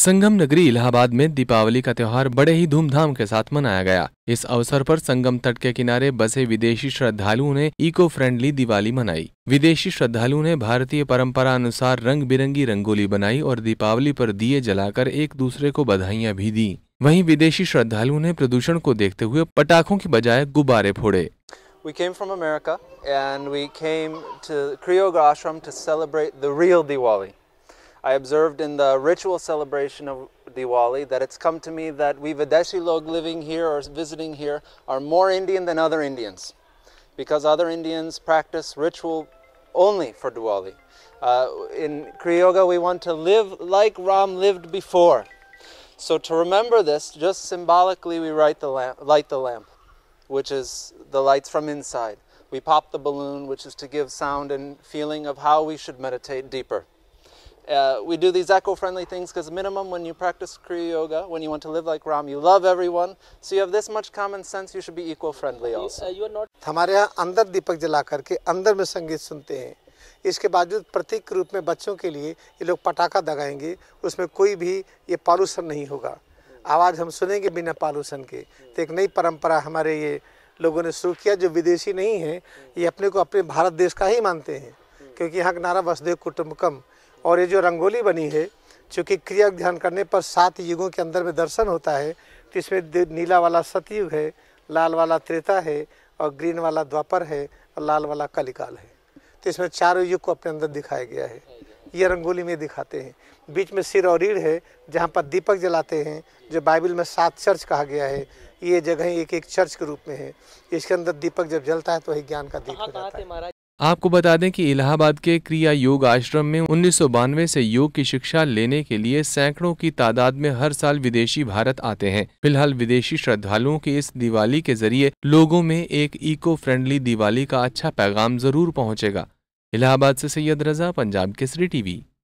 संगम नगरी इलाहाबाद में दीपावली का त्यौहार बड़े ही धूमधाम के साथ मनाया गया इस अवसर पर संगम तट के किनारे बसे विदेशी श्रद्धालुओं ने इको फ्रेंडली दिवाली मनाई विदेशी श्रद्धालुओं ने भारतीय परंपरा अनुसार रंग बिरंगी रंगोली बनाई और दीपावली पर दिए जलाकर एक दूसरे को बधाइयां भी दी वहीं विदेशी श्रद्धालुओं ने प्रदूषण को देखते हुए पटाखों की बजाय गुब्बारे फोड़े We came from America and we came to Kriyoga Ashram to celebrate the real Diwali. I observed in the ritual celebration of Diwali that it's come to me that we Videshi Log living here or visiting here are more Indian than other Indians because other Indians practice ritual only for Diwali. Uh, in Kriyoga, we want to live like Ram lived before. So to remember this, just symbolically, we the lamp, light the lamp, which is the lights from inside. We pop the balloon, which is to give sound and feeling of how we should meditate deeper. Uh, we do these eco-friendly things because minimum when you practice Kriya Yoga, when you want to live like Ram, you love everyone. So you have this much common sense, you should be eco-friendly also. Uh, you are not... हमारे यहाँ अंदर दीपक जला करके अंदर में संगीत सुनते हैं इसके बावजूद प्रतीक के रूप में बच्चों के लिए ये लोग पटाखा दगाएंगे उसमें कोई भी ये पॉल्यूशन नहीं होगा आवाज़ हम सुनेंगे बिना पॉल्यूशन के तो एक नई परंपरा हमारे ये लोगों ने शुरू किया जो विदेशी नहीं है ये अपने को अपने भारत देश का ही मानते हैं क्योंकि यहाँ का नारा वसुदेव कुटुम्बकम और ये जो रंगोली बनी है चूँकि क्रिया ध्यान करने पर सात युगों के अंदर में दर्शन होता है तो इसमें नीला वाला सतयुग है लाल वाला त्रेता है और ग्रीन वाला द्वापर है और लाल वाला कलिकाल है तो इसमें चारों युग को अपने अंदर दिखाया गया है ये रंगोली में दिखाते हैं बीच में सिर और रीढ़ है जहाँ पर दीपक जलाते हैं जो बाइबल में सात चर्च कहा गया है ये जगह एक एक चर्च के रूप में है इसके अंदर दीपक जब जलता है तो वही ज्ञान का दीप जाता है आपको बता दें कि इलाहाबाद के क्रिया योग आश्रम में उन्नीस से योग की शिक्षा लेने के लिए सैकड़ों की तादाद में हर साल विदेशी भारत आते हैं फिलहाल विदेशी श्रद्धालुओं की इस दिवाली के जरिए लोगों में एक इको फ्रेंडली दिवाली का अच्छा पैगाम जरूर पहुंचेगा इलाहाबाद से सैयद रजा पंजाब केसरी टीवी